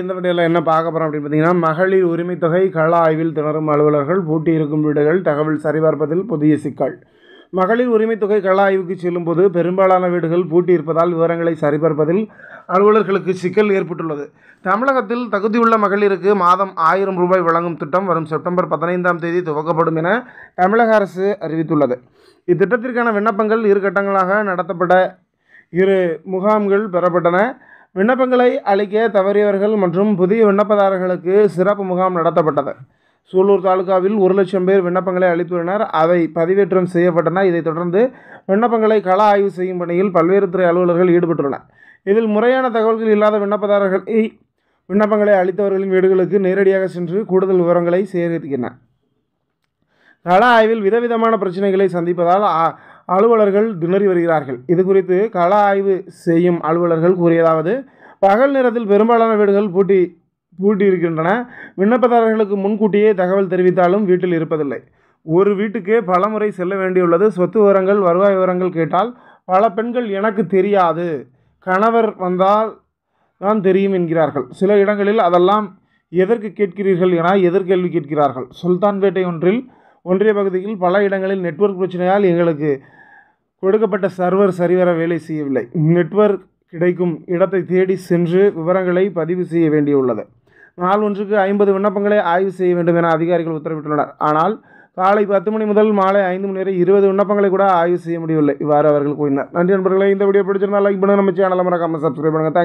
இந்த வீடியோவில் என்ன பார்க்க போகிறோம் அப்படின்னு பார்த்தீங்கன்னா மகளிர் உரிமை தொகை கள ஆய்வில் திணறும் அலுவலர்கள் பூட்டியிருக்கும் வீடுகள் தகவல் சரிபார்ப்பதில் புதிய சிக்கல் மகளிர் உரிமை தொகை கள ஆய்வுக்கு செல்லும்போது பெரும்பாலான வீடுகள் பூட்டியிருப்பதால் விவரங்களை சரிபார்ப்பதில் அலுவலர்களுக்கு சிக்கல் ஏற்பட்டுள்ளது தமிழகத்தில் தகுதியுள்ள மகளிருக்கு மாதம் ஆயிரம் ரூபாய் வழங்கும் திட்டம் வரும் செப்டம்பர் பதினைந்தாம் தேதி துவக்கப்படும் என தமிழக அரசு அறிவித்துள்ளது இத்திட்டத்திற்கான விண்ணப்பங்கள் இரு கட்டங்களாக நடத்தப்பட இரு முகாம்கள் பெறப்பட்டன விண்ணப்பங்களை அளிக்க தவறியவர்கள் மற்றும் புதிய விண்ணப்பதாரர்களுக்கு சிறப்பு முகாம் நடத்தப்பட்டது சூலூர் தாலுகாவில் ஒரு லட்சம் பேர் விண்ணப்பங்களை அளித்துள்ளனர் அவை பதிவேற்றம் செய்யப்பட்டன இதைத் தொடர்ந்து விண்ணப்பங்களை கள ஆய்வு செய்யும் பணியில் பல்வேறு துறை அலுவலர்கள் ஈடுபட்டுள்ளனர் இதில் முறையான தகவல்கள் இல்லாத விண்ணப்பதாரர்களை விண்ணப்பங்களை அளித்தவர்களின் வீடுகளுக்கு நேரடியாக சென்று கூடுதல் விவரங்களை சேகரிக்கின்றன கள ஆய்வில் விதவிதமான பிரச்சனைகளை சந்திப்பதால் அலுவலர்கள் திணறி வருகிறார்கள் இது குறித்து கள ஆய்வு செய்யும் அலுவலர்கள் கூறியதாவது பகல் நேரத்தில் பெரும்பாலான வீடுகள் பூட்டி பூட்டி இருக்கின்றன விண்ணப்பதாரர்களுக்கு முன்கூட்டியே தகவல் தெரிவித்தாலும் வீட்டில் இருப்பதில்லை ஒரு வீட்டுக்கே பலமுறை செல்ல வேண்டியுள்ளது சொத்து விவரங்கள் வருவாய் விவரங்கள் கேட்டால் பல பெண்கள் எனக்கு தெரியாது கணவர் வந்தால் தான் தெரியும் என்கிறார்கள் சில இடங்களில் அதெல்லாம் எதற்கு கேட்கிறீர்கள் என எதிர்கேள்வி கேட்கிறார்கள் சுல்தான்பேட்டை ஒன்றில் ஒன்றிய பகுதியில் பல இடங்களில் நெட்வொர்க் பிரச்சனையால் எங்களுக்கு கொடுக்கப்பட்ட சர்வர் சரிவர வேலை செய்யவில்லை நெட்வொர்க் கிடைக்கும் இடத்தை தேடி சென்று விவரங்களை பதிவு செய்ய வேண்டியுள்ளது நாள் ஒன்றுக்கு ஐம்பது விண்ணப்பங்களை ஆய்வு செய்ய வேண்டும் என அதிகாரிகள் உத்தரவிட்டுள்ளனர் ஆனால் காலை பத்து மணி முதல் மாலை ஐந்து மணி வரை இருபது விண்ணப்பங்களை கூட ஆய்வு செய்ய முடியவில்லை இவ்வாறு அவர்கள் கூறினார் நன்றி நண்பர்களை இந்த வீடியோ பிடிச்சிருந்தால் லைக் பண்ணுங்கள் நம்ம சேனலில் மறக்காமல் சப்ஸ்கிரைப் பண்ணுங்கள்